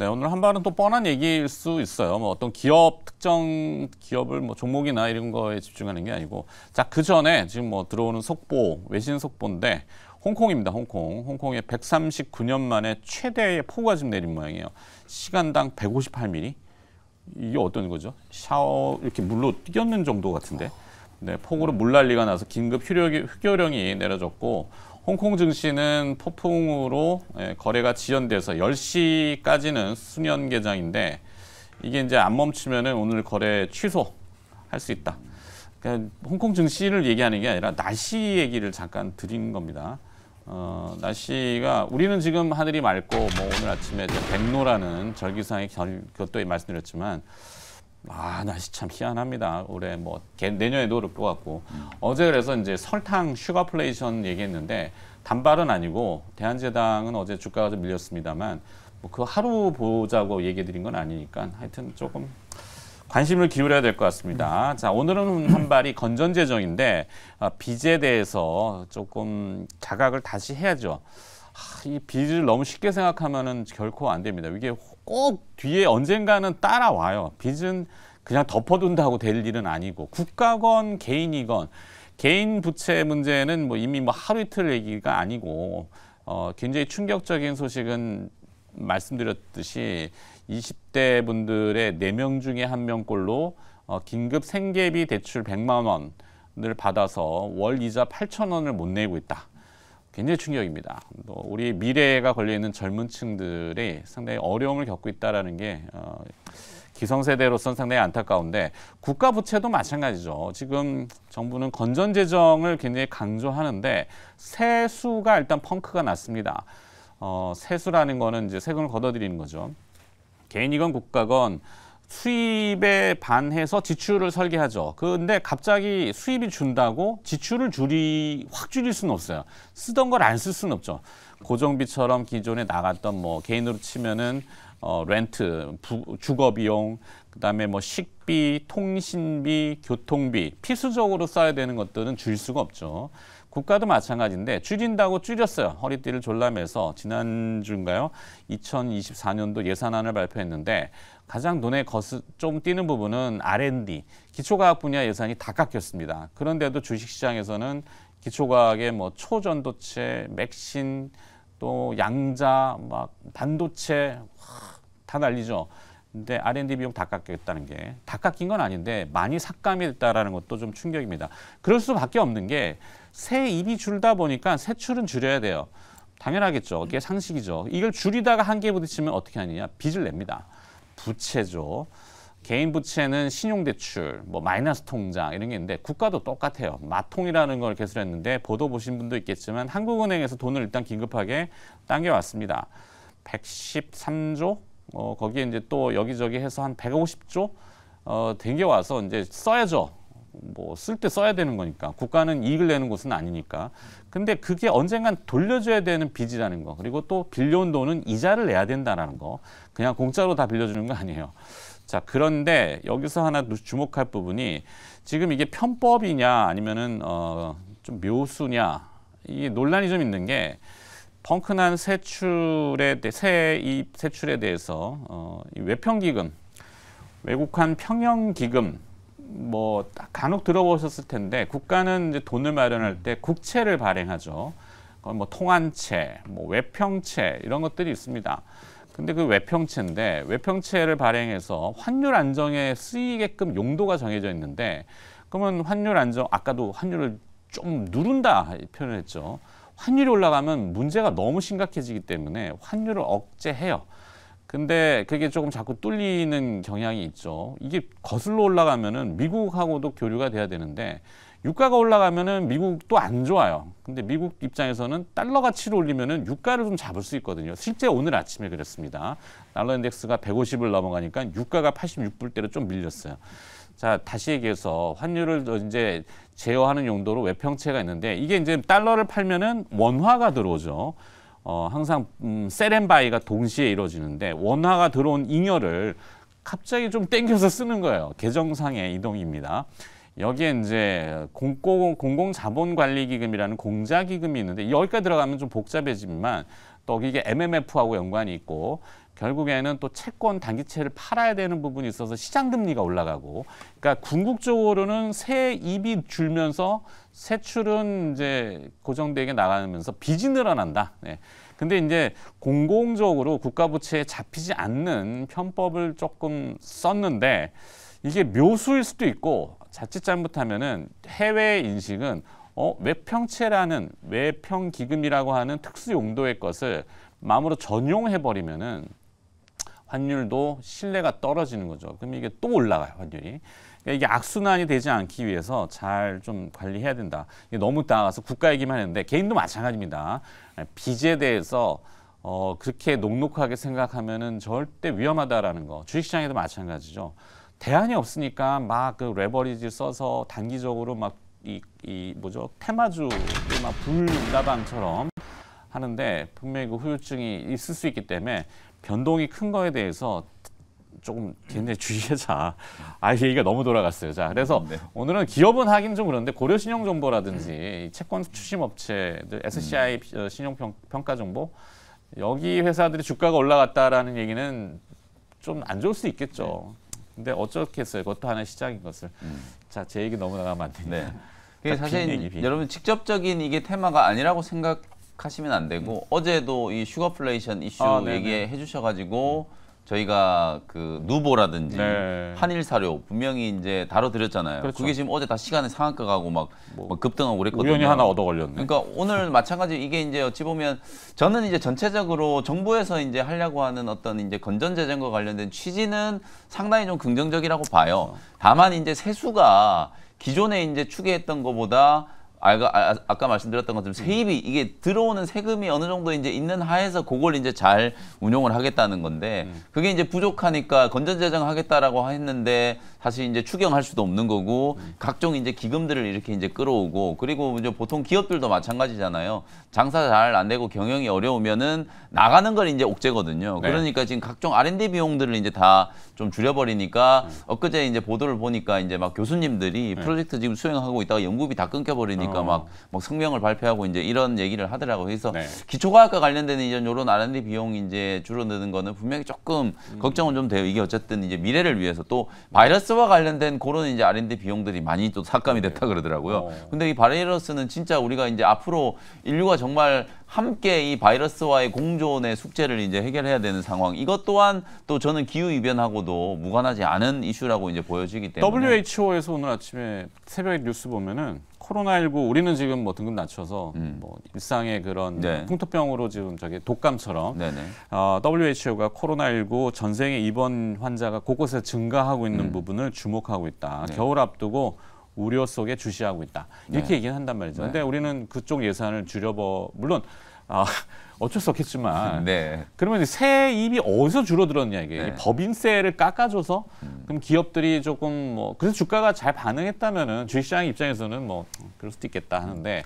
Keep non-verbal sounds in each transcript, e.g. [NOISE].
네, 오늘 한 발은 또 뻔한 얘기일 수 있어요. 뭐 어떤 기업 특정 기업을 뭐 종목이나 이런 거에 집중하는 게 아니고 자, 그 전에 지금 뭐 들어오는 속보, 외신 속보인데 홍콩입니다. 홍콩. 홍콩에 139년 만에 최대의 폭우가 지금 내린 모양이에요. 시간당 158mm. 이게 어떤 거죠? 샤워 이렇게 물로 뛰었는 정도 같은데. 네, 폭우로 물난리가 나서 긴급 휴교, 휴교령이 내려졌고 홍콩 증시는 폭풍으로 예, 거래가 지연돼서 10시까지는 수년 개장인데 이게 이제 안 멈추면은 오늘 거래 취소할 수 있다. 그러니까 홍콩 증시를 얘기하는 게 아니라 날씨 얘기를 잠깐 드린 겁니다. 어, 날씨가 우리는 지금 하늘이 맑고 뭐 오늘 아침에 백로라는 절기상의 결, 것도 말씀드렸지만 아 날씨 참 희한합니다. 올해 뭐 개, 내년에 노를 뽑았고 음. 어제 그래서 이제 설탕 슈가플레이션 얘기했는데 단발은 아니고 대한제당은 어제 주가가 좀 밀렸습니다만 뭐 그 하루 보자고 얘기 드린 건 아니니까 하여튼 조금 관심을 기울여야 될 것 같습니다. 음. 자 오늘은 한 발이 건전재정인데 아, 빚에 대해서 조금 자각을 다시 해야죠. 아, 이 빚을 너무 쉽게 생각하면은 결코 안 됩니다. 이게 꼭 뒤에 언젠가는 따라와요. 빚은 그냥 덮어둔다고 될 일은 아니고 국가건 개인이건 개인 부채 문제는 뭐 이미 뭐 하루 이틀 얘기가 아니고 어, 굉장히 충격적인 소식은 말씀드렸듯이 20대 분들의 4명 중에 한명꼴로 어, 긴급 생계비 대출 100만 원을 받아서 월 이자 8천 원을 못 내고 있다. 굉장히 충격입니다. 또 뭐 우리 미래가 걸려 있는 젊은 층들이 상당히 어려움을 겪고 있다라는 게 어, 기성세대로선 상당히 안타까운데 국가 부채도 마찬가지죠. 지금 정부는 건전 재정을 굉장히 강조하는데 세수가 일단 펑크가 났습니다. 어, 세수라는 거는 이제 세금을 걷어들이는 거죠. 개인이건 국가건 수입에 반해서 지출을 설계하죠. 그런데 갑자기 수입이 준다고 지출을 줄이 확 줄일 수는 없어요. 쓰던 걸 안 쓸 수는 없죠. 고정비처럼 기존에 나갔던 뭐 개인으로 치면은 어, 렌트, 부, 주거 비용, 그다음에 뭐 식비, 통신비, 교통비 필수적으로 써야 되는 것들은 줄 수가 없죠. 국가도 마찬가지인데 줄인다고 줄였어요. 허리띠를 졸라매서 지난주인가요? 2024년도 예산안을 발표했는데 가장 눈에 거스, 좀 띄는 부분은 R&D, 기초과학 분야 예산이 다 깎였습니다. 그런데도 주식시장에서는 기초과학의 뭐 초전도체, 맥신, 또 양자, 막 반도체 와, 다 날리죠. 근데 R&D 비용 다 깎였다는 게 다 깎인 건 아닌데 많이 삭감이 됐다라는 것도 좀 충격입니다. 그럴 수밖에 없는 게 세입이 줄다 보니까 세출은 줄여야 돼요. 당연하겠죠. 이게 상식이죠. 이걸 줄이다가 한계에 부딪히면 어떻게 하느냐. 빚을 냅니다. 부채죠. 개인 부채는 신용대출, 뭐 마이너스 통장 이런 게 있는데 국가도 똑같아요. 마통이라는 걸 개설했는데 보도 보신 분도 있겠지만 한국은행에서 돈을 일단 긴급하게 당겨왔습니다. 113조 어, 거기에 이제 또 여기저기 해서 한 150조 어, 당겨와서 이제 써야죠. 뭐쓸때 써야 되는 거니까 국가는 이익을 내는 곳은 아니니까 근데 그게 언젠간 돌려줘야 되는 빚이라는 거 그리고 또 빌려온 돈은 이자를 내야 된다라는 거 그냥 공짜로 다 빌려주는 거 아니에요 자 그런데 여기서 하나 주목할 부분이 지금 이게 편법이냐 아니면은 어 좀 묘수냐 이게 논란이 좀 있는 게 펑크난 세출에 세이 세출에 대해서 어, 이 외평기금, 외국환 평형기금 뭐 간혹 들어보셨을 텐데 국가는 이제 돈을 마련할 때 국채를 발행하죠. 뭐 통안채, 뭐 외평채 이런 것들이 있습니다. 근데 그 외평채인데 외평채를 발행해서 환율 안정에 쓰이게끔 용도가 정해져 있는데 그러면 환율 안정 아까도 환율을 좀 누른다 표현했죠. 환율이 올라가면 문제가 너무 심각해지기 때문에 환율을 억제해요. 근데 그게 조금 자꾸 뚫리는 경향이 있죠. 이게 거슬러 올라가면은 미국하고도 교류가 돼야 되는데 유가가 올라가면은 미국도 안 좋아요. 근데 미국 입장에서는 달러 가치를 올리면은 유가를 좀 잡을 수 있거든요. 실제 오늘 아침에 그랬습니다. 달러 인덱스가 150을 넘어가니까 유가가 86불대로 좀 밀렸어요. 자, 다시 얘기해서 환율을 이제 제어하는 용도로 외평채가 있는데 이게 이제 달러를 팔면은 원화가 들어오죠. 어, 항상 음, 세렌바이가 동시에 이루어지는데 원화가 들어온 잉여를 갑자기 좀 땡겨서 쓰는 거예요. 계정상의 이동입니다. 여기에 이제 공공, 공공자본관리기금이라는 공자기금이 있는데 여기까지 들어가면 좀 복잡해지지만 또 이게 MMF하고 연관이 있고 결국에는 또 채권 단기채를 팔아야 되는 부분이 있어서 시장 금리가 올라가고 그러니까 궁극적으로는 세입이 줄면서 세출은 이제 고정되게 나가면서 빚이 늘어난다. 네. 근데 이제 공공적으로 국가부채에 잡히지 않는 편법을 조금 썼는데 이게 묘수일 수도 있고 자칫 잘못하면은 해외 인식은 어, 외평채라는 외평기금이라고 하는 특수 용도의 것을 마음으로 전용해버리면은 환율도 신뢰가 떨어지는 거죠. 그럼 이게 또 올라가요, 환율이. 그러니까 이게 악순환이 되지 않기 위해서 잘 좀 관리해야 된다. 너무 나가서 아 국가 얘기만 했는데 개인도 마찬가지입니다. 빚에 대해서 어, 그렇게 녹록하게 생각하면은 절대 위험하다라는 거. 주식시장에도 마찬가지죠. 대안이 없으니까 막 그 레버리지 써서 단기적으로 막이이 뭐죠 테마주 막 불나방처럼 하는데 분명히 그 후유증이 있을 수 있기 때문에 변동이 큰 거에 대해서 조금 굉장히 주의해자. 아 얘기가 너무 돌아갔어요. 자 그래서 네. 오늘은 기업은 하긴 좀 그런데 고려 신용 정보라든지 채권 추심 업체들 SCI 음. 어, 신용 평가 정보 여기 회사들이 주가가 올라갔다라는 얘기는 좀 안 좋을 수 있겠죠. 네. 근데 어쩌겠어요. 그것도 하나의 시작인 것을. 음. 자제 얘기 너무 나가면 안 되네. 그게 그러니까 사실 얘기, 여러분 직접적인 이게 테마가 아니라고 생각. 하시면 안 되고 음. 어제도 이 슈거플레이션 이슈 아, 얘기해 주셔가지고 음. 저희가 그 누보라든지 네. 한일 사료 분명히 이제 다뤄드렸잖아요. 그렇죠. 그게 지금 어제 다 시간에 상한가 가고 막, 뭐막 급등하고 그랬거든요. 우연히 하나 얻어 걸렸네. 그러니까 오늘 [LAUGHS] 마찬가지 이게 이제 어찌 보면 저는 이제 전체적으로 정부에서 이제 하려고 하는 어떤 이제 건전 재정과 관련된 취지는 상당히 좀 긍정적이라고 봐요. 그렇죠. 다만 이제 세수가 기존에 이제 추계했던 것보다 아, 아, 아까 말씀드렸던 것처럼 세입이 이게 들어오는 세금이 어느 정도 이제 있는 하에서 그걸 이제 잘 운용을 하겠다는 건데 음. 그게 이제 부족하니까 건전재정 하겠다라고 했는데 사실 이제 추경할 수도 없는 거고 음. 각종 이제 기금들을 이렇게 이제 끌어오고 그리고 이제 보통 기업들도 마찬가지잖아요. 장사 잘 안 되고 경영이 어려우면은 나가는 걸 이제 옥죄거든요. 네. 그러니까 지금 각종 R&D 비용들을 이제 다좀 줄여버리니까 음. 엊그제 이제 보도를 보니까 이제 막 교수님들이 네. 프로젝트 지금 수행하고 있다가 연구비 다 끊겨버리니까 어. 막, 막 성명을 발표하고 이제 이런 얘기를 하더라고요. 그래서 네. 기초과학과 관련된 이제 이런 R&D 비용이 이제 줄어드는 거는 분명히 조금 음. 걱정은 좀 돼요. 이게 어쨌든 이제 미래를 위해서 또 바이러스와 관련된 그런 이제 R&D 비용들이 많이 또 삭감이 됐다 네. 그러더라고요. 어. 근데 이 바이러스는 진짜 우리가 이제 앞으로 인류가 정말 함께 이 바이러스와의 공존의 숙제를 이제 해결해야 되는 상황. 이것 또한 또 저는 기후 이변하고도 무관하지 않은 이슈라고 이제 보여지기 때문에 WHO에서 오늘 아침에 새벽에 뉴스 보면은 코로나19 우리는 지금 뭐 등급 낮춰서 음. 뭐 일상의 그런 네. 풍토병으로 지금 저기 독감처럼 네네. 네. 어, WHO가 코로나19 전생에 입원 환자가 곳곳에 증가하고 있는 음. 부분을 주목하고 있다. 네. 겨울 앞두고 우려 속에 주시하고 있다. 이렇게 네. 얘기는 한단 말이죠. 네. 근데 우리는 그쪽 예산을 줄여버 물론 아, [LAUGHS] 어쩔 수 없겠지만 네. 그러면 세입이 어디서 줄어들었냐 이게 네. 법인세를 깎아줘서 음. 그럼 기업들이 조금 뭐 그래서 주가가 잘 반응했다면은 주식시장 입장에서는 뭐 그럴 수도 있겠다 하는데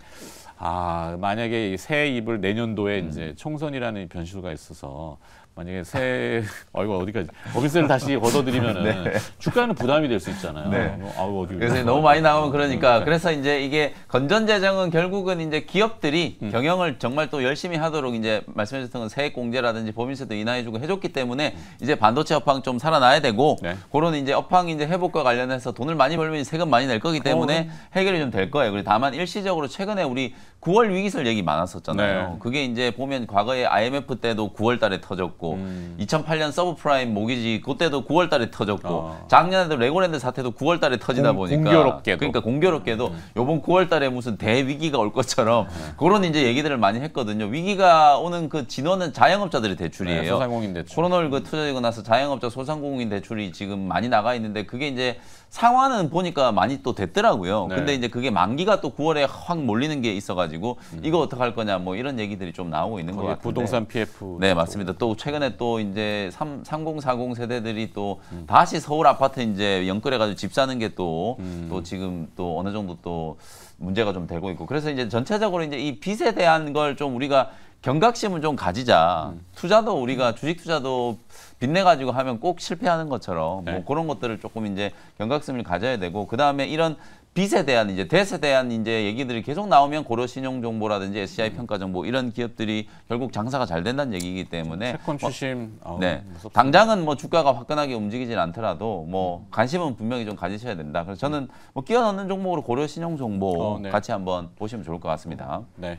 아 만약에 이 세입을 내년도에 음. 이제 총선이라는 변수가 있어서 만약에 새 [LAUGHS] 아이고 어디까지 법인세를 다시 걷어들이면은 [LAUGHS] 네. 주가는 부담이 될 수 있잖아요. 네. 어, 아유 어디 그래서 너무 많이 나오면 그러니까 네. 그래서 이제 이게 건전 재정은 결국은 이제 기업들이 음. 경영을 정말 또 열심히 하도록 이제 말씀하셨던건 세액 공제라든지 법인세도 인하해주고 해줬기 때문에 음. 이제 반도체 업황 좀 살아나야 되고 네. 그런 이제 업황 이제 회복과 관련해서 돈을 많이 벌면 세금 많이 낼 거기 때문에 해결이 좀 될 거예요. 그리고 다만 일시적으로 최근에 우리 9월 위기설 얘기 많았었잖아요. 네. 그게 이제 보면 과거에 IMF 때도 9월 달에 터졌고 음. 2008년 서브프라임 모기지 그때도 9월 달에 터졌고 어. 작년에도 레고랜드 사태도 9월 달에 터지다 공, 보니까 공교롭게도. 그러니까 공교롭게도 음. 요번 9월 달에 무슨 대위기가 올 것처럼 음. 그런 이제 얘기들을 많이 했거든요. 위기가 오는 그 진원은 자영업자들의 대출이에요. 네, 소상공인 대출. 코로나19 그 터지고 나서 자영업자 소상공인 대출이 지금 많이 나가 있는데 그게 이제 상황은 보니까 많이 또 됐더라고요. 네. 근데 이제 그게 만기가 또 9월에 확 몰리는 게 있어 가지고 가지고 이거 어떻게 할 거냐 뭐 이런 얘기들이 좀 나오고 있는 거 같아요. 부동산 PF. 네, 맞습니다. 또 최근에 또 이제 3, 30, 40 세대들이 또 음. 다시 서울 아파트 이제 연끌해 가지고 집 사는 게 또또 음. 지금 또 어느 정도 또 문제가 좀 되고 있고 그래서 이제 전체적으로 이제 이 빚에 대한 걸 좀 우리가 경각심을 좀 가지자. 음. 투자도 우리가 주식 투자도 빚내 가지고 하면 꼭 실패하는 것처럼 뭐 네. 뭐 그런 것들을 조금 이제 경각심을 가져야 되고 그다음에 이런 빚에 대한 이제 대세 에 대한 이제 얘기들이 계속 나오면 고려 신용 정보라든지 SCI 음. 평가 정보 이런 기업들이 결국 장사가 잘 된다는 얘기이기 때문에 채권 어, 추심 뭐, 네 무섭습니다. 당장은 뭐 주가가 화끈하게 움직이진 않더라도 뭐 관심은 분명히 좀 가지셔야 된다. 그래서 저는 뭐 끼어넣는 종목으로 고려 신용 정보 어, 네. 같이 한번 보시면 좋을 것 같습니다. 네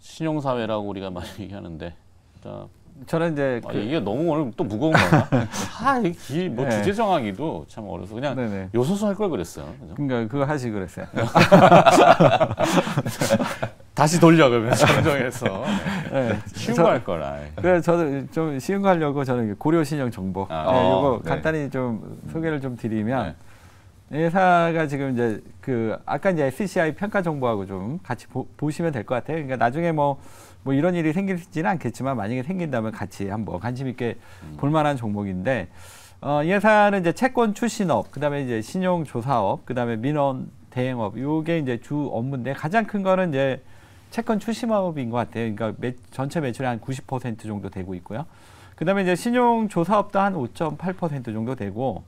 신용 사회라고 우리가 많이 얘기하는데. 자. 저는 이제 아, 그 이게 너무 오늘 또 무거운 거야. [LAUGHS] 아이뭐 네. 주제 정하기도 참 어려서 그냥 네네. 요소수 할걸 그랬어요. 그죠? 그러니까 그거 하시 그랬어요. [LAUGHS] 다시 돌려 그러면 [LAUGHS] 정정해서 네. 네. 쉬운 거할 거라. 그래 네, 저도 좀 쉬운 거 하려고 저는 고려 신용 정보 아, 네, 어, 이거 네. 간단히 좀 소개를 좀 드리면. 회사가 네. 지금 이제 그 아까 이제 SCI 평가 정보하고 좀 같이 보, 보시면 될 것 같아요. 그러니까 나중에 뭐뭐 이런 일이 생기지는 않겠지만 만약에 생긴다면 같이 한번 관심 있게 음. 볼만한 종목인데 어, 예산은 이제 채권 출신업, 그다음에 이제 신용 조사업, 그다음에 민원 대행업 요게 이제 주 업무인데 가장 큰 거는 이제 채권 출신업인 것 같아요. 그러니까 매, 전체 매출이한 90% 정도 되고 있고요. 그다음에 이제 신용 조사업도 한 5.8% 정도 되고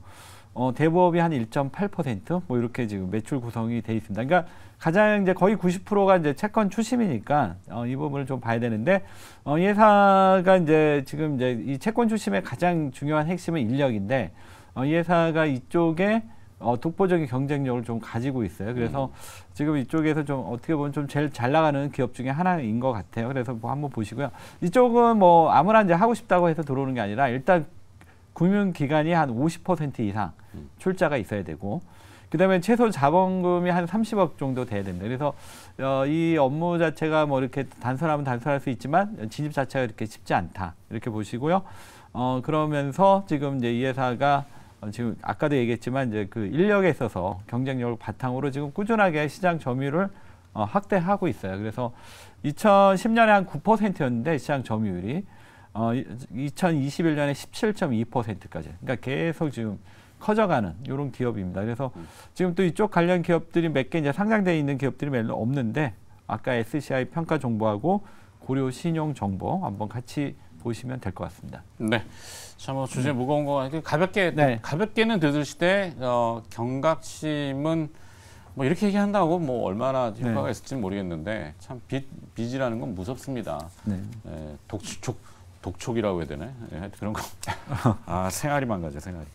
어, 대부업이 한 1.8%뭐 이렇게 지금 매출 구성이 돼 있습니다. 그러니까 가장 이제 거의 90%가 이제 채권 추심이니까 어, 이 부분을 좀 봐야 되는데 어, 회사가 이제 지금 이제 이 채권 추심의 가장 중요한 핵심은 인력인데 어, 이 회사가 이쪽에 어, 독보적인 경쟁력을 좀 가지고 있어요. 그래서 음. 지금 이쪽에서 좀 어떻게 보면 좀 제일 잘 나가는 기업 중에 하나인 것 같아요. 그래서 뭐 한번 보시고요. 이쪽은 뭐 아무나 이제 하고 싶다고 해서 들어오는 게 아니라 일단 금융 기관이한 50% 이상 출자가 있어야 되고 그다음에 최소 자본금이 한 30억 정도 돼야 된다 그래서 어, 이 업무 자체가 뭐 이렇게 단순하면 단순할 수 있지만 진입 자체가 이렇게 쉽지 않다 이렇게 보시고요. 어, 그러면서 지금 이제 이 회사가 어, 지금 아까도 얘기했지만 이제 그 인력에 있어서 경쟁력을 바탕으로 지금 꾸준하게 시장 점유율을 어, 확대하고 있어요. 그래서 2010년에 한 9%였는데 시장 점유율이 어, 2021년에 17.2%까지. 그러니까 계속 지금 커져가는 이런 기업입니다. 그래서 음. 지금 또 이쪽 관련 기업들이 몇 개 이제 상장되어 있는 기업들이 별로 없는데 아까 SCI 평가 정보하고 고려 신용 정보 한번 같이 보시면 될 것 같습니다. 네. 참뭐 주제 음. 무거운 거 같아요. 가볍게 네. 가볍게는 들으시때 어, 경각심은 뭐 이렇게 얘기한다고 뭐 얼마나 네. 효과가 네. 있을지 모르겠는데 참 빚, 빚이라는 건 무섭습니다. 네. 에, 예, 독, 독, 독촉이라고 해야 되나? 예, 하여튼 그런 거. [LAUGHS] 아, 생활이 망가져, 생활이.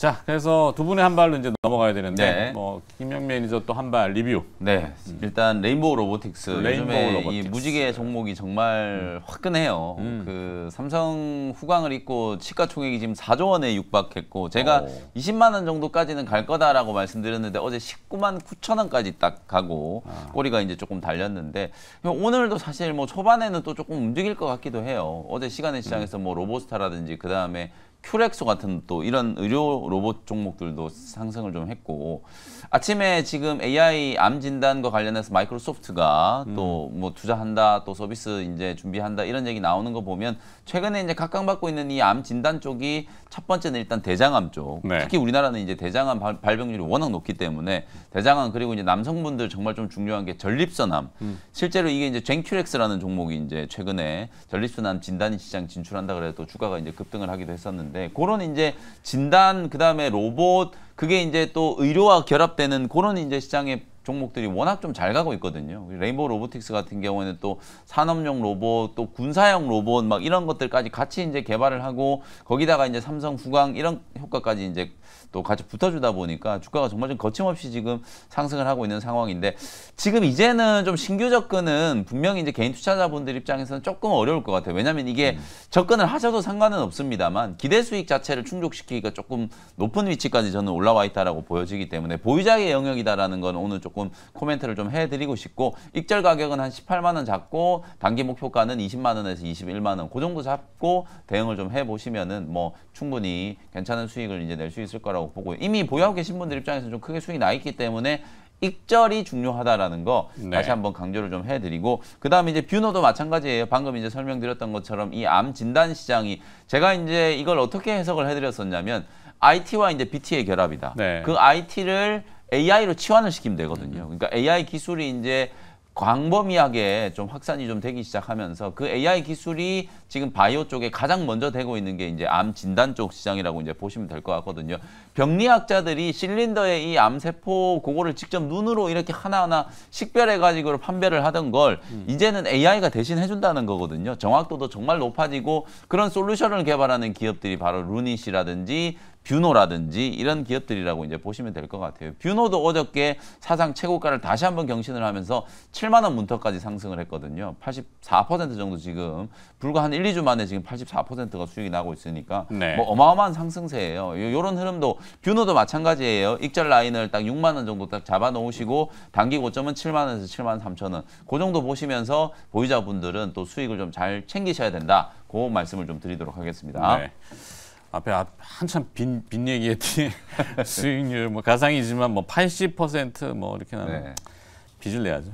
자, 그래서 두 분의 한 발로 이제 넘어가야 되는데 네. 뭐 김영 매니저 또 한 발 리뷰. 네, 음. 일단 레인보우 로보틱스 레인보우 요즘에 로보틱스. 이 무지개 종목이 정말 음. 화끈해요. 음. 그 삼성 후광을 입고 시가총액이 지금 4조 원에 육박했고 제가 오. 어. 20만 원 정도까지는 갈 거다라고 말씀드렸는데 어제 19만 9천 원까지 딱 가고 아. 꼬리가 이제 조금 달렸는데 오늘도 사실 뭐 초반에는 또 조금 움직일 것 같기도 해요. 어제 시간의 시장에서 음. 뭐 로보스타라든지 그 다음에 큐렉소 같은 또 이런 의료 로봇 종목들도 상승을 좀 했고 아침에 지금 AI 암 진단과 관련해서 마이크로소프트가 음. 또뭐 투자한다 또 서비스 이제 준비한다 이런 얘기 나오는 거 보면 최근에 이제 각광받고 있는 이 암 진단 쪽이 첫 번째는 일단 대장암 쪽 네. 특히 우리나라는 이제 대장암 발, 발병률이 워낙 높기 때문에 대장암 그리고 이제 남성분들 정말 좀 중요한 게 전립선암 음. 실제로 이게 이제 젠큐렉스라는 종목이 이제 최근에 전립선암 진단 이 시장 진출한다 그래도 주가가 이제 급등을 하기도 했었는데. 있는데 그런 이제 진단 그다음에 로봇 그게 이제 또 의료와 결합되는 그런 이제 시장에 종목들이 워낙 좀 잘 가고 있거든요. 레인보우 로보틱스 같은 경우에는 또 산업용 로봇, 또 군사용 로봇 막 이런 것들까지 같이 이제 개발을 하고 거기다가 이제 삼성 후광 이런 효과까지 이제 또 같이 붙어주다 보니까 주가가 정말 좀 거침없이 지금 상승을 하고 있는 상황인데 지금 이제는 좀 신규 접근은 분명히 이제 개인 투자자분들 입장에서는 조금 어려울 것 같아요. 왜냐하면 이게 음. 접근을 하셔도 상관은 없습니다만 기대 수익 자체를 충족시키기가 조금 높은 위치까지 저는 올라와 있다라고 보여지기 때문에 보유자의 영역이다라는 건 오늘 조금 조금 코멘트를 좀 해드리고 싶고 익절 가격은 한 18만 원 잡고 단기 목표가는 20만 원에서 21만 원그 정도 잡고 대응을 좀 해보시면은 뭐 충분히 괜찮은 수익을 이제 낼 수 있을 거라고 보고 이미 보유하고 계신 분들 입장에서는 좀 크게 수익이 나 있기 때문에 익절이 중요하다라는 거 네. 다시 한번 강조를 좀 해드리고 그다음에 이제 뷰노도 마찬가지예요. 방금 이제 설명드렸던 것처럼 이 암 진단 시장이 제가 이제 이걸 어떻게 해석을 해드렸었냐면 IT와 이제 BT의 결합이다. 네. 그 IT를 AI로 치환을 시키면 되거든요. 그러니까 AI 기술이 이제 광범위하게 좀 확산이 좀 되기 시작하면서 그 AI 기술이 지금 바이오 쪽에 가장 먼저 되고 있는 게 이제 암 진단 쪽 시장이라고 이제 보시면 될 것 같거든요. 병리학자들이 실린더에 이 암세포 그거를 직접 눈으로 이렇게 하나하나 식별해가지고 판별을 하던 걸 이제는 AI가 대신 해준다는 거거든요. 정확도도 정말 높아지고 그런 솔루션을 개발하는 기업들이 바로 루닛이라든지 뷰노라든지 이런 기업들이라고 이제 보시면 될 것 같아요. 뷰노도 어저께 사상 최고가를 다시 한번 경신을 하면서 7만 원 문턱까지 상승을 했거든요. 84% 정도 지금 불과 한 1, 2주 만에 지금 84%가 수익이 나고 있으니까 네. 뭐 어마어마한 상승세예요. 이런 흐름도 뷰노도 마찬가지예요. 익절 라인을 딱 6만 원 정도 딱 잡아 놓으시고 단기 고점은 7만 원에서 7만 3천 원. 그 정도 보시면서 보유자분들은 또 수익을 좀 잘 챙기셔야 된다. 그 말씀을 좀 드리도록 하겠습니다. 네. 앞에 한참 빈, 빈 얘기했더니 [LAUGHS] 수익률 뭐 가상이지만 뭐 80%뭐 이렇게 나는 네. 빚을 내야죠.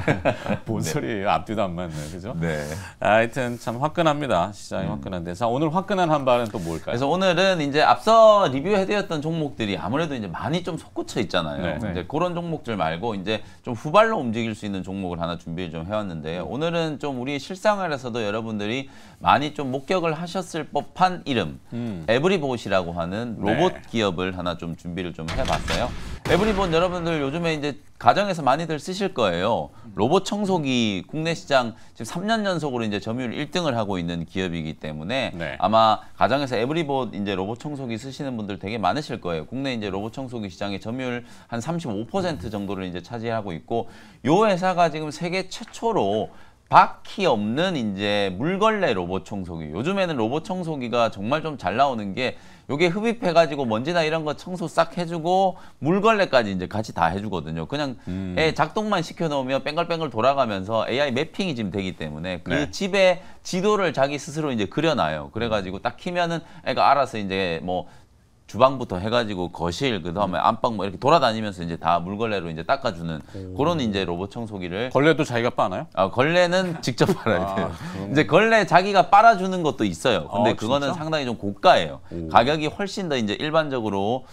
[LAUGHS] 뭔 네. 소리예요. 앞뒤도 안 맞네. 그죠? 네. 하여튼 참 화끈합니다. 시장이 음. 화끈한데. 자, 오늘 화끈한 한 발은 또 뭘까요? 그래서 오늘은 이제 앞서 리뷰해드렸던 종목들이 아무래도 이제 많이 좀 솟구쳐 있잖아요. 네. 이제 네. 그런 종목들 말고 이제 좀 후발로 움직일 수 있는 종목을 하나 준비를 좀 해왔는데요. 음. 오늘은 좀 우리 실생활에서도 여러분들이 많이 좀 목격을 하셨을 법한 이름 음. 에브리봇이라고 하는 네. 로봇 네. 기업을 하나 좀 준비를 좀 해봤어요. 에브리봇 여러분들 요즘에 이제 가정에서 많이 많이들 쓰실 거예요. 로봇 청소기 국내 시장 지금 3년 연속으로 이제 점유율 1등을 하고 있는 기업이기 때문에 네. 아마 가정에서 에브리봇 이제 로봇 청소기 쓰시는 분들 되게 많으실 거예요. 국내 이제 로봇 청소기 시장의 점유율 한 35% 정도를 이제 차지하고 있고 요 회사가 지금 세계 최초로 바퀴 없는 이제 물걸레 로봇 청소기. 요즘에는 로봇 청소기가 정말 좀 잘 나오는 게 요게 흡입해가지고 먼지나 이런 거 청소 싹 해주고 물걸레까지 이제 같이 다 해주거든요. 그냥 음. 예, 작동만 시켜놓으면 뺑글뺑글 돌아가면서 AI 매핑이 지금 되기 때문에 그 네. 집에 지도를 자기 스스로 이제 그려놔요. 그래가지고 딱 키면은 애가 알아서 이제 뭐 주방부터 해가지고 거실 그다음에 음. 안방 뭐 이렇게 돌아다니면서 이제 다 물걸레로 이제 닦아주는 오. 그런 이제 로봇 청소기를 걸레도 자기가 빠나요? 아 걸레는 [LAUGHS] 직접 아, 빨아야 돼요. 아, 이제 걸레 자기가 빨아주는 것도 있어요. 근데 아, 그거는 상당히 좀 고가예요. 오. 가격이 훨씬 더 이제 일반적으로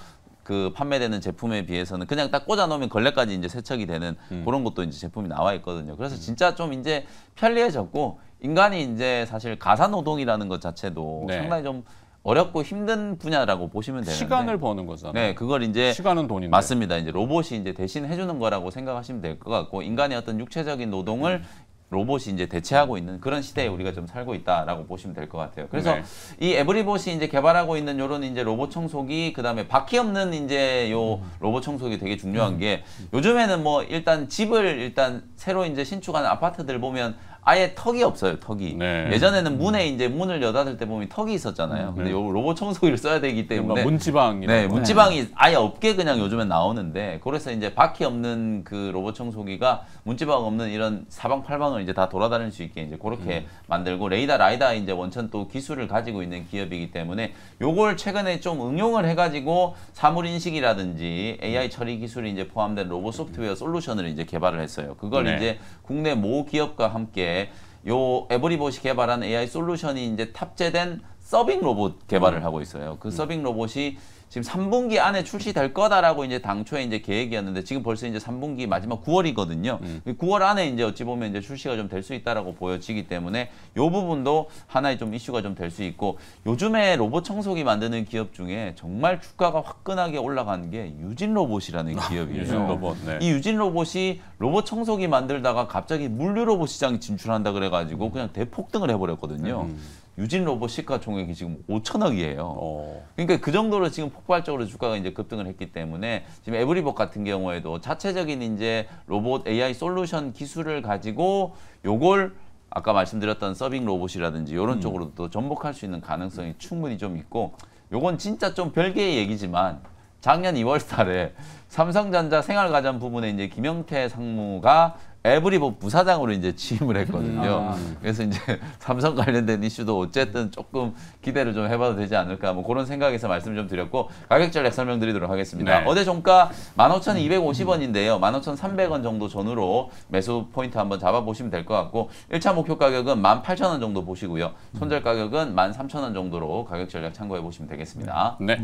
그 판매되는 제품에 비해서는 그냥 딱 꽂아 놓으면 걸레까지 이제 세척이 되는 음. 그런 것도 이제 제품이 나와 있거든요. 그래서 음. 진짜 좀 이제 편리해졌고 인간이 이제 사실 가사 노동이라는 것 자체도 네. 상당히 좀 어렵고 힘든 분야라고 보시면 되는데 시간을 버는 거잖아요. 네, 그걸 이제 시간은 돈인데 맞습니다. 이제 로봇이 이제 대신 해주는 거라고 생각하시면 될 것 같고 인간의 어떤 육체적인 노동을 음. 로봇이 이제 대체하고 있는 그런 시대에 우리가 좀 살고 있다라고 보시면 될 것 같아요. 그래서 네. 이 에브리봇이 이제 개발하고 있는 요런 이제 로봇 청소기 그다음에 바퀴 없는 이제 요 음. 로봇 청소기 되게 중요한 음. 게 음. 요즘에는 뭐 일단 집을 일단 새로 이제 신축하는 아파트들 보면 아예 턱이 없어요 턱이 네. 예전에는 음. 문에 이제 문을 여닫을 때 보면 턱이 있었잖아요 음. 근데 네. 요 로봇 청소기를 써야 되기 때문에 문지방 네 문지방이 네. 아예 없게 그냥 요즘엔 나오는데 그래서 이제 바퀴 없는 그 로봇 청소기가 문지방 없는 이런 사방팔방을 이제 다 돌아다닐 수 있게 이제 그렇게 음. 만들고 레이더 라이다 이제 원천 또 기술을 가지고 있는 기업이기 때문에 요걸 최근에 좀 응용을 해가지고 사물 인식이라든지 AI 음. 처리 기술이 이제 포함된 로봇 소프트웨어 솔루션을 이제 개발을 했어요. 그걸 네. 이제 국내 모 기업과 함께 요에브리봇이 개발한 AI 솔루션이 이제 탑재된 서빙 로봇 개발을 음. 하고 있어요. 그 서빙 로봇이 지금 3분기 안에 출시될 거다라고 이제 당초에 이제 계획이었는데 지금 벌써 이제 3분기 마지막 9월이거든요. 음. 9월 그 안에 이제 어찌 보면 이제 출시가 좀 될 수 있다라고 보여지기 때문에 이 부분도 하나의 좀 이슈가 좀 될 수 있고 요즘에 로봇 청소기 만드는 기업 중에 정말 주가가 화끈하게 올라간 게 유진 로봇이라는 아, 기업이에요. 유진 로봇. 네. 이 유진 로봇이 로봇 청소기 만들다가 갑자기 물류 로봇 시장에 진출한다 그래가지고 그냥 대폭등을 해버렸거든요. 음. 유진 로봇 시가총액이 지금 5천억이에요. 어. 그러니까 그 정도로 지금 폭발적으로 주가가 이제 급등을 했기 때문에 지금 에브리복 같은 경우에도 자체적인 이제 로봇 AI 솔루션 기술을 가지고 요걸 아까 말씀드렸던 서빙 로봇이라든지 이런 음. 쪽으로도 접목할 수 있는 가능성이 충분히 좀 있고 요건 진짜 좀 별개의 얘기지만 작년 2월 달에 삼성전자 생활가전 부문에 이제 김영태 상무가 에브리보 뭐 부사장으로 이제 취임을 했거든요. 음. 아. 네. 그래서 이제 [LAUGHS] 삼성 관련된 이슈도 어쨌든 조금 기대를 좀 해봐도 되지 않을까 뭐 그런 생각에서 말씀 좀 드렸고 가격 전략 설명드리도록 하겠습니다. 네. 어제 종가 15,250원인데요. 15,300원 정도 전후로 매수 포인트 한번 잡아보시면 될 것 같고 1차 목표 가격은 18,000원 정도 보시고요. 손절 가격은 13,000원 정도로 가격 전략 참고해 보시면 되겠습니다. 네.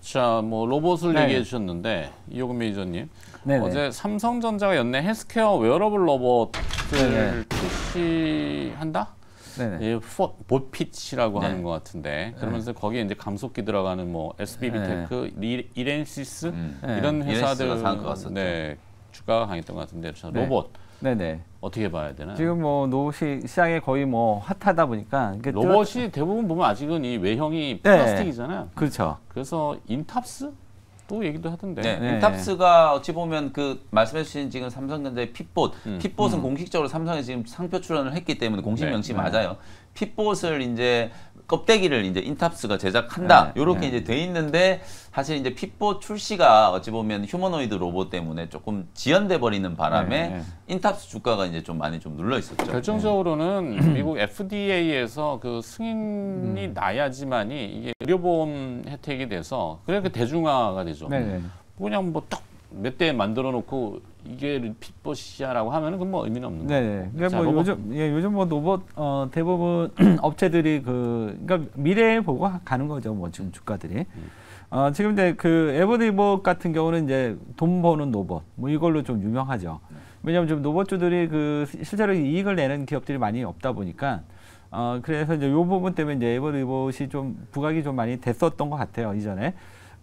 자, 뭐 로봇을 네. 얘기해 주셨는데 이호금 매니저님 네네. 어제 삼성전자가 연내 헬스케어 웨어러블 로봇을 네. 출시한다? 네네. 예, 보핏이라고 네. 하는 것 같은데 그러면서 네. 거기에 이제 감속기 들어가는 뭐 SBB테크, 네. 이렌시스 음. 네. 이런 회사들 네, 주가강했던 가것 같은데 저 로봇 네네. 어떻게 봐야 되나? 요 지금 뭐노봇이 시장에 거의 뭐 핫하다 보니까 로봇이 들어... 대부분 보면 아직은 이 외형이 플라스틱이잖아요. 그렇죠. 그래서 인탑스 또 얘기도 하던데. 네, 네. 탑스가 어찌 보면 그 말씀해주신 지금 삼성전자의 핏봇, 음. 핏봇은 음. 공식적으로 삼성에 지금 상표 출원을 했기 때문에 공식 네. 명칭 네. 맞아요. 핏봇을 이제 껍데기를 이제 인탑스가 제작한다. 네, 이렇게 네. 이제 돼 있는데 사실 이제 핏보 출시가 어찌 보면 휴머노이드 로봇 때문에 조금 지연돼 버리는 바람에 네, 네. 인탑스 주가가 이제 좀 많이 좀 눌러 있었죠. 결정적으로는 네. [CLEARS THROAT] 미국 FDA에서 그 승인이 음. 나야지만이 이게 의료보험 혜택이 돼서 그래그 대중화가 되죠. 네, 그냥 뭐 딱 몇 대 만들어 놓고 이게 핏봇이야라고 하면은 그 뭐 의미는 없는 네, 거예 네. 그러니까 뭐 요즘 예, 요즘 뭐 로봇 어, 대부분 [CLEARS THROAT] 업체들이 그 그러니까 미래에 보고 가는 거죠. 뭐 지금 주가들이. 음. 어, 지금 이제 그 에버리봇 같은 경우는 이제 돈 버는 로봇 뭐 이걸로 좀 유명하죠. 네. 왜냐하면 좀 로봇주들이 그 실제로 이익을 내는 기업들이 많이 없다 보니까 어, 그래서 이제 요 부분 때문에 이제 에버리봇이 좀 부각이 좀 많이 됐었던 것 같아요 이전에.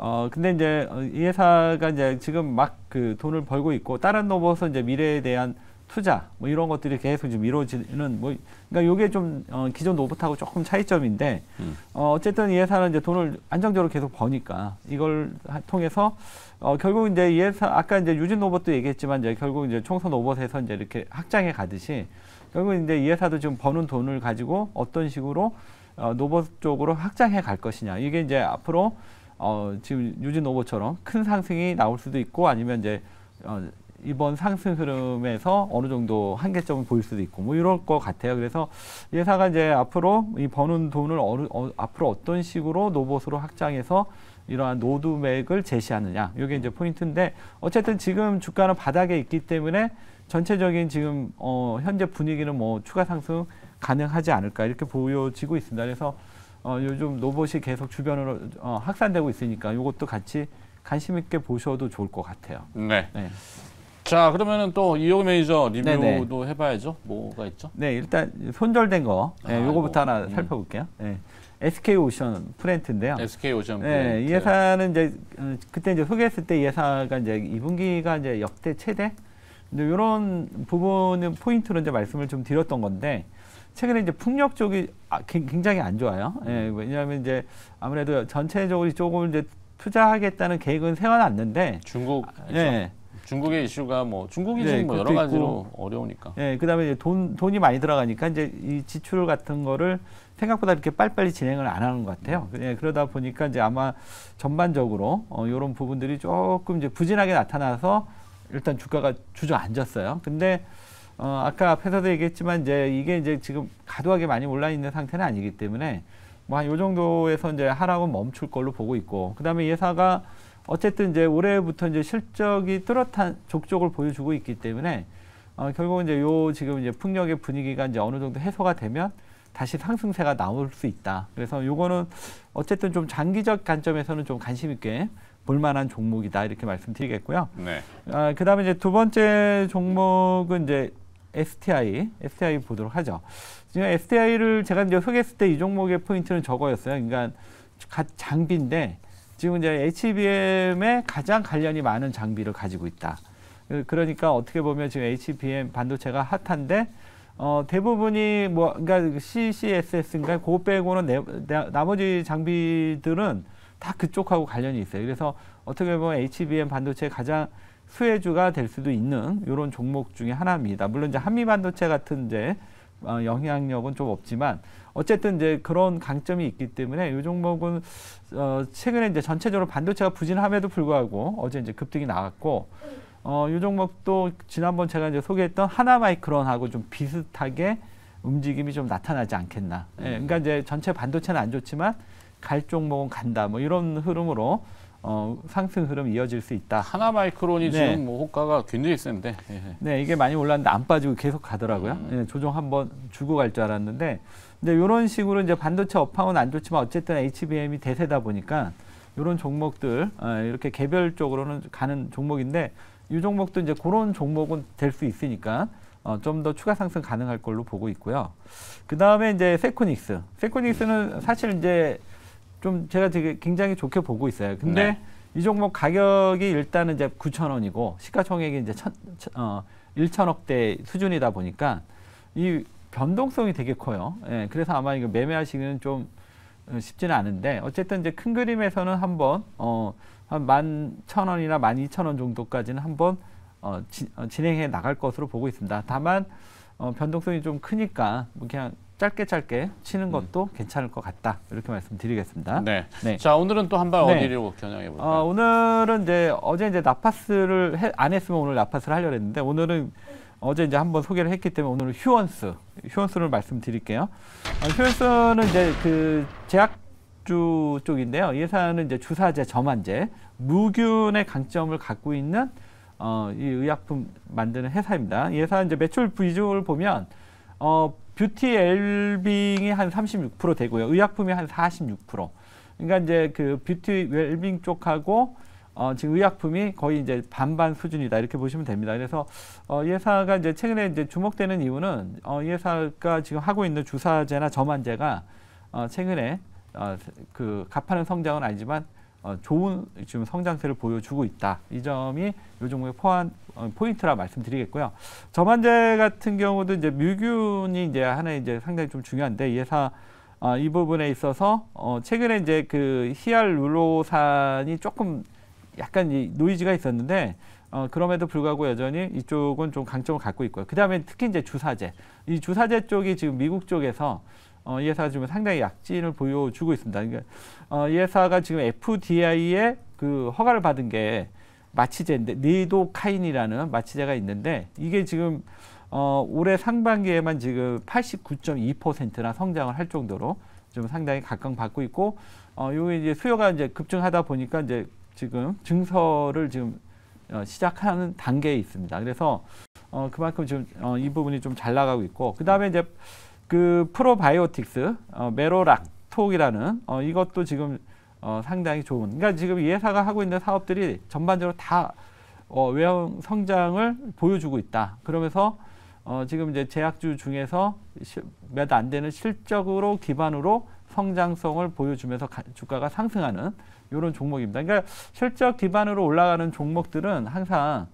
어 근데 이제 어, 이 회사가 이제 지금 막 그 돈을 벌고 있고 다른 로봇은 이제 미래에 대한 투자 뭐 이런 것들이 계속 지금 이루어지는 뭐 그러니까 요게좀 어, 기존 로봇하고 조금 차이점인데 음. 어, 어쨌든 이 회사는 이제 돈을 안정적으로 계속 버니까 이걸 통해서 어, 결국 이제 이 회사 아까 이제 유진 로봇도 얘기했지만 이제 결국 이제 총선 로봇에서 이제 이렇게 확장해 가듯이 결국 이제 이 회사도 지금 버는 돈을 가지고 어떤 식으로 어, 로봇 쪽으로 확장해 갈 것이냐 이게 이제 앞으로 어, 지금 유진 오버처럼 큰 상승이 나올 수도 있고 아니면 이제 어, 이번 상승 흐름에서 어느 정도 한계점을 보일 수도 있고 뭐 이럴 것 같아요. 그래서 예사가 이제 앞으로 이 버는 돈을 어느, 어, 앞으로 어떤 식으로 노봇으로 확장해서 이러한 노드맥을 제시하느냐 이게 이제 포인트인데 어쨌든 지금 주가는 바닥에 있기 때문에 전체적인 지금 어, 현재 분위기는 뭐 추가 상승 가능하지 않을까 이렇게 보여지고 있습니다. 그래서 어, 요즘 로봇이 계속 주변으로 어, 확산되고 있으니까 이것도 같이 관심 있게 보셔도 좋을 것 같아요. 네. 네. 자 그러면은 또 이용 매니저 리뷰도 네네. 해봐야죠. 뭐가 있죠? 네 일단 손절된 거 네, 아, 요거부터 뭐, 하나 음. 살펴볼게요. 네. SK 오션 프렌트인데요. SK 오션 네, 이 회사는 이제 어, 그때 이제 소개했을 때 이 회사가 이제 2분기가 이제 역대 최대 이런 부분은 포인트로 이제 말씀을 좀 드렸던 건데 최근에 이제 풍력 쪽이 아, 굉장히 안 좋아요. 예, 왜냐하면 이제 아무래도 전체적으로 조금 이제 투자하겠다는 계획은 세워놨는데 중국 아, 예. 중국의 이슈가 뭐 중국이 네, 지금 뭐 여러 가지로 있고, 어려우니까. 예, 그다음에 이제 돈 돈이 많이 들어가니까 이제 이 지출 같은 거를 생각보다 이렇게 빨리빨리 진행을 안 하는 것 같아요. 예, 그러다 보니까 이제 아마 전반적으로 어, 이런 부분들이 조금 이제 부진하게 나타나서 일단 주가가 주저앉았어요. 근데 어, 아까 앞에서도 얘기했지만 이제 이게 이제 지금 과도하게 많이 올라 있는 상태는 아니기 때문에 뭐 한 요 정도에서 이제 하락은 멈출 걸로 보고 있고 그다음에 예사가 어쨌든 이제 올해부터 이제 실적이 뚜렷한 족족을 보여주고 있기 때문에 어, 결국은 이제 요 지금 이제 풍력의 분위기가 이제 어느 정도 해소가 되면 다시 상승세가 나올 수 있다. 그래서 요거는 어쨌든 좀 장기적 관점에서는 좀 관심 있게 볼 만한 종목이다 이렇게 말씀드리겠고요. 네. 아, 그다음에 이제 두 번째 종목은 이제 STI, STI 보도록 하죠. 지금 STI를 제가 이제 소개했을 때 이 종목의 포인트는 저거였어요. 그러니까 장비인데 지금 이제 HBM에 가장 관련이 많은 장비를 가지고 있다. 그러니까 어떻게 보면 지금 HBM 반도체가 핫한데 어, 대부분이 뭐 그러니까 CCSS인가 그거 빼고는 내, 나, 나머지 장비들은 다 그쪽하고 관련이 있어요. 그래서 어떻게 보면 HBM 반도체 가장 수혜주가 될 수도 있는 이런 종목 중에 하나입니다. 물론 이제 한미반도체 같은 이제 어, 영향력은 좀 없지만 어쨌든 이제 그런 강점이 있기 때문에 이 종목은 어 최근에 이제 전체적으로 반도체가 부진함에도 불구하고 어제 이제 급등이 나왔고 어이 종목도 지난번 제가 이제 소개했던 하나마이크론하고 좀 비슷하게 움직임이 좀 나타나지 않겠나. 예, 그러니까 이제 전체 반도체는 안 좋지만 갈 종목은 간다. 뭐 이런 흐름으로 어, 상승 흐름 이어질 수 있다. 하나 마이크론이 네. 지금 뭐 호가가 굉장히 센데. 예, 예. 네, 이게 많이 올랐는데 안 빠지고 계속 가더라고요. 음. 예, 조정 한번 주고 갈 줄 알았는데, 이제 이런 식으로 이제 반도체 업황은 안 좋지만 어쨌든 HBM이 대세다 보니까 이런 종목들 어, 이렇게 개별적으로는 가는 종목인데 이 종목도 이제 그런 종목은 될 수 있으니까 어, 좀더 추가 상승 가능할 걸로 보고 있고요. 그 다음에 이제 세코닉스. 세코닉스는 사실 이제 좀 제가 되게 굉장히 좋게 보고 있어요. 근데 네. 이 종목 가격이 일단은 이제 9천 원이고 시가총액이 이제 천, 어, 1천억대 수준이다 보니까 이 변동성이 되게 커요. 예, 그래서 아마 이거 매매하시기는 좀 어, 쉽지는 않은데 어쨌든 이제 큰 그림에서는 한번 어, 한 만천원이나만 이천 원 정도까지는 한번 어, 지, 어, 진행해 나갈 것으로 보고 있습니다. 다만 어, 변동성이 좀 크니까 뭐 그냥 짧게 짧게 치는 음. 것도 음. 괜찮을 것 같다 이렇게 말씀드리겠습니다. 네. 네. 자 오늘은 또 한발 네. 어디로 겨냥해 볼까요? 어, 오늘은 이제 어제 이제 나파스를 해, 안 했으면 오늘 나파스를 하려 했는데 오늘은 어제 이제 한번 소개를 했기 때문에 오늘은 휴원스 휴원스를 말씀드릴게요. 어, 휴원스는 이제 그 제약주 쪽인데요. 예산은 이제 주사제, 점안제, 무균의 강점을 갖고 있는 어, 이 의약품 만드는 회사입니다. 예산 이제 매출 비중을 보면 어, 뷰티 엘빙이 한 36% 되고요. 의약품이 한 46%. 그러니까 이제 그 뷰티 웰빙 쪽하고 어, 지금 의약품이 거의 이제 반반 수준이다 이렇게 보시면 됩니다. 그래서 어, 예사가 이제 최근에 이제 주목되는 이유는 어, 예사가 지금 하고 있는 주사제나 점안제가 어, 최근에 어, 그 가파른 성장은 아니지만 어, 좋은 지금 성장세를 보여주고 있다. 이 점이 요 종목의 포함 어, 포인트라 말씀드리겠고요. 저만제 같은 경우도 이제 뮤균이 이제 하나 이제 상당히 좀 중요한데 예사 아, 이 부분에 있어서 어, 최근에 이제 그히알루로산이 조금 약간 이 노이즈가 있었는데 어, 그럼에도 불구하고 여전히 이쪽은 좀 강점을 갖고 있고요. 그 다음에 특히 이제 주사제. 이 주사제 쪽이 지금 미국 쪽에서 어, 이회사가 지금 상당히 약진을 보여주고 있습니다. 그러니까 어, 이회사가 지금 FDI의 그 허가를 받은 게 마취제인데 니도카인이라는 마취제가 있는데 이게 지금 어, 올해 상반기에만 지금 89.2%나 성장을 할 정도로 좀 상당히 각광받고 있고 어, 요게 이제 수요가 이제 급증하다 보니까 이제 지금 증설을 지금 어, 시작하는 단계에 있습니다. 그래서 어, 그만큼 지금 어, 이 부분이 좀 잘 나가고 있고 그 다음에 이제 그 프로바이오틱스 어, 메로락톡이라는 어, 이것도 지금 어, 상당히 좋은 그러니까 지금 이 회사가 하고 있는 사업들이 전반적으로 다 어, 외형 성장을 보여주고 있다. 그러면서 어, 지금 이제 제약주 중에서 몇 안 되는 실적으로 기반으로 성장성을 보여주면서 가, 주가가 상승하는 이런 종목입니다. 그러니까 실적 기반으로 올라가는 종목들은 항상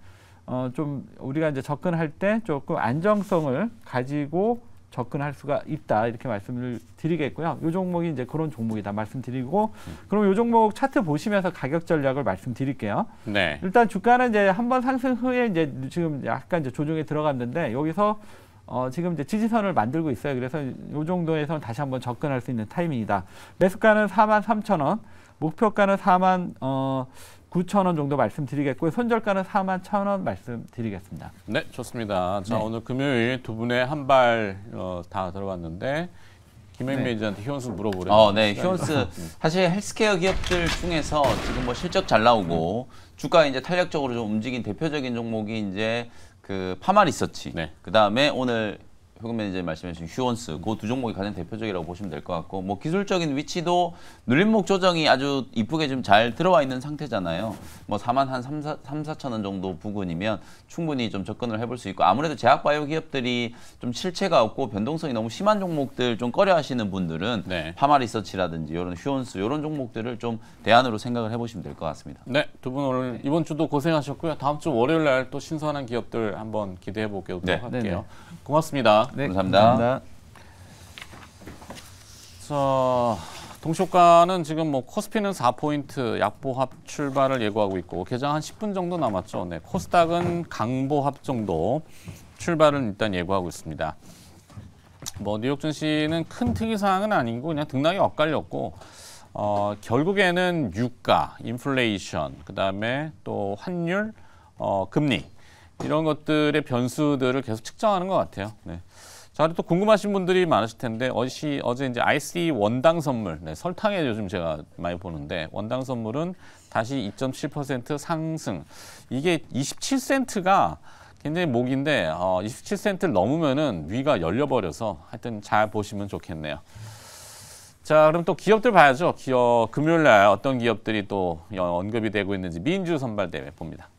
어, 좀 우리가 이제 접근할 때 조금 안정성을 가지고 접근할 수가 있다 이렇게 말씀을 드리겠고요. 이 종목이 이제 그런 종목이다 말씀드리고 그럼 이 종목 차트 보시면서 가격 전략을 말씀드릴게요. 네. 일단 주가는 이제 한 번 상승 후에 이제 지금 약간 이제 조정에 들어갔는데 여기서 어, 지금 이제 지지선을 만들고 있어요. 그래서 이정도에서 다시 한번 접근할 수 있는 타이밍이다. 매수가는 4만 3천 원, 목표가는 4만 어. 9,000원 정도 말씀드리겠고요. 손절가는 4만 1,000원 말씀드리겠습니다. 네, 좋습니다. 자, 네. 오늘 금요일 두 분의 한 발다 어, 들어봤는데 김혜민 네. 매니저한테 휴원수 물어보래요. 어, 네. 휴원수 [LAUGHS] 사실 헬스케어 기업들 중에서 지금 뭐 실적 잘 나오고 음. 주가 이제 탄력적으로 좀 움직인 대표적인 종목이 이제 그 파마 리서치. 네. 그다음에 오늘 효금 매니저님 말씀해주신 휴원스 그 두 종목이 가장 대표적이라고 보시면 될 것 같고 뭐 기술적인 위치도 눌림목 조정이 아주 이쁘게 좀 잘 들어와 있는 상태잖아요. 뭐 4만 한 3, 4, 3 4천 원 정도 부근이면 충분히 좀 접근을 해볼 수 있고 아무래도 제약바이오 기업들이 좀 실체가 없고 변동성이 너무 심한 종목들 좀 꺼려하시는 분들은 네. 파마리서치라든지 이런 휴원스 이런 종목들을 좀 대안으로 생각을 해보시면 될 것 같습니다. 네, 두 분 오늘 네. 이번 주도 고생하셨고요. 다음 주 월요일 날 또 신선한 기업들 한번 기대해 볼게요. 네. 할게요. 고맙습니다. 네, 감사합니다. 감사합니다. 자, 동시효과는 지금 뭐 코스피는 4포인트 약보합 출발을 예고하고 있고 개장 한 10분 정도 남았죠. 네, 코스닥은 강보합 정도 출발을 일단 예고하고 있습니다. 뭐 뉴욕 증시는 큰 특이 사항은 아니고 그냥 등락이 엇갈렸고 어, 결국에는 유가, 인플레이션, 그다음에 또 환율, 어, 금리 이런 것들의 변수들을 계속 측정하는 것 같아요. 네. 자, 또 궁금하신 분들이 많으실 텐데 어시, 어제 이제 IC 원당 선물, 네, 설탕에 요즘 제가 많이 보는데 원당 선물은 다시 2.7% 상승. 이게 27센트가 굉장히 목인데 어, 27센트를 넘으면은 위가 열려버려서 하여튼 잘 보시면 좋겠네요. 자, 그럼 또 기업들 봐야죠. 기업 금요일 날 어떤 기업들이 또 언급이 되고 있는지 민주 선발 대회 봅니다.